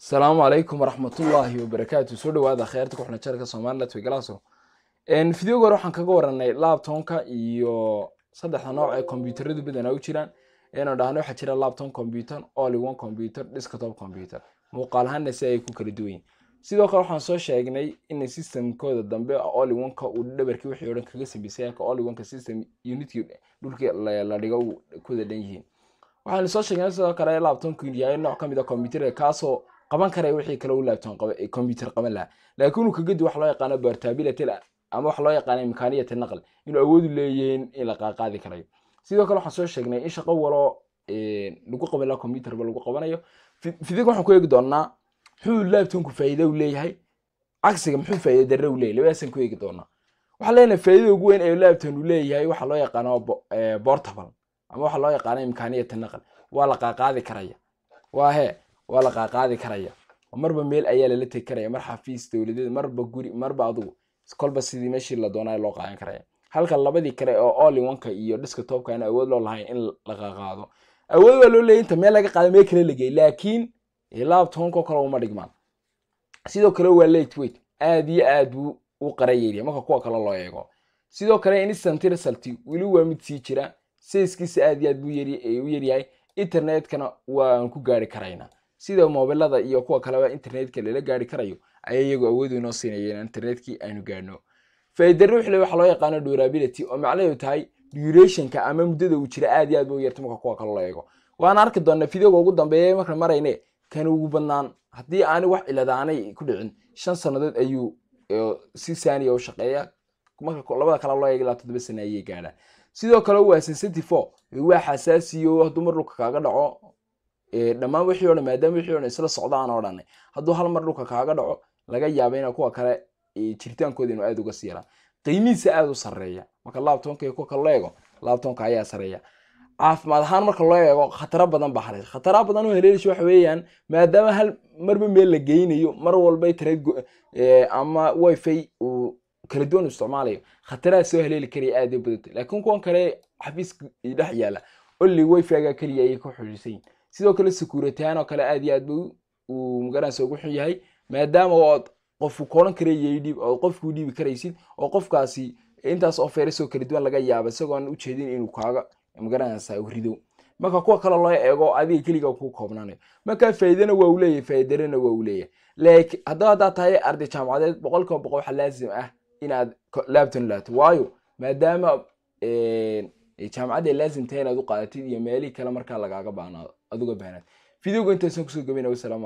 asalaamu calaykum waraxmatullaahi wabarakaatu soo dhawaada kheyrta kuxna jarka somalilat galaaso fideoga hore waxaan kaga waranay labtonka iyo saddexda nooc ee kombyuutaradu badanaa u jiraan eenu dhahna waxaa jira labton computer olly one computer desktop muuqaal ahaanna si ay ku kala duwanyiin sidoo kale waxaan soo sheegnay in systemkooda dambe olly uu dhabarkii wixii o kaga sambisay halka system unitkii dhulkii la dhigo ku wada dhan yihiin waxaanu soo sheegnay sidoo kale labtonku yahay nooc ka mid a ah combyuterka kaasoo qaban kara wixii kale laabtoon combyuter qaban lahaa laakiin uu kagadib wax loo yaqaano bartability ama wax loo yaqaana imkaaniyat naql inuu awoodu leeyihiin in la qaaqaadi karayo sidoo kale waxaan soo sheegnay in shaqo walo lagu qaban laha lagu qabanayo fidig waxaan ku eegi doonaa muxuu laabtoonku faa'iida u leeyahay cagsiga muxuu faa'iida darre u leeyahy labadaasaan ku eegi doonaa waxaan leenahay faa'iidada ugu weyn ee laabtoon uu leeyahay waxa loo yaqaano portable ama waxa loo yaqaano imkaaniyat naql waa la qaaqaadi karaya waa hee waa la qaaqaadi karaya marba meel ayaa lala tegi karaya mar xafiis dowladeed marba guri marba adugu kolba sidii meeshii la doonaayo loo qaadan karaya halka labadii kale oo olinanka iyo deskatopka aan awood loo lahayn in la qaqaado awood waa loo leeya inta meel laga qaada meel kale lagey laakiin laabtoonko kale uma dhigmaan sidoo kale waa late weit aad iyo aad buu u qarayeeliya marka kuwa kale loo eego sidoo kale instant result weli waa mid sii jira sayskiisa aad iyo aad buu u yaryahay internetkana waan ku gaari karayna sida mobilada iyo kuwa kaleba internetka lala gaari karayo ayay iyagu awood inoo siinayeen internetkii aynu gaadhno faa'idare waxaa loo yaqaano durability oo macnaheedu tahay durationka ama muddada uu jira aad iyo aad ba u marka kuwa kale loo eego waan arki doonnaa fideoga ugu dambeeya markaan marayne kan ugu badnaan haddii aani wax ciladaanay ku dhicin shan sannadood ayuu si saaniya u shaqeeya marka labada kale loo eega ilaa toddoba sana ayay gaadhaan sidoo kale waa sensitive oo waa xasaasiyo hadduu dhulka kaaga dhaco dhammaan wixii o maadaama wixii o isla socdaan oo dhanne hadduu hal mar dhulka kaaga dhaco laga yaaba ina kuwa kale jiritaankooda inuu aada uga sii yaraan qiimihiisa aada u sareeya marka laabtonka iyo kuwa kale loo eego laabtonka ayaa sareeya caafimaad ahaan marka loo eego khataro badan baa hareys khatara badan oo haleelisha waxa weeyaan maadaama hal marba meel la geynayo mar walba tred ama wifi uu kala duwan isticmaalayo khataraa soo haleeli karaya aada u laakiin kuwan kale xafiiska dhex yaala olli wifiga keliya ayay ku xushiisan sidoo kale sakuuratahaan oo kale aad iyo aad ba uu magaranaysa ugu xun yahay maadaama oad qofku koran karayay qofkuu dhiibi karaysid oo qofkaasi intaas oo kala duwan laga yaaba isagoon ujeedin inuu kaaga magaranaysa rido marka kuwa kale loo eego adiga keliga ku koobnaanayo marka faa'idana waa uu faa'idarana waa uu leeyahy haddaba haddaa tahay arday jaamacadeed boqol kiiba boqol waxaa laazim ah inaad laabtan laato waayo maadaama eh, jaamacadda laasimtahay inaad u qaadatid iyo meelihii kale markaa lagaaga baanaado aduga baanaad videoga intaasaan kusoo gabayna wasalaam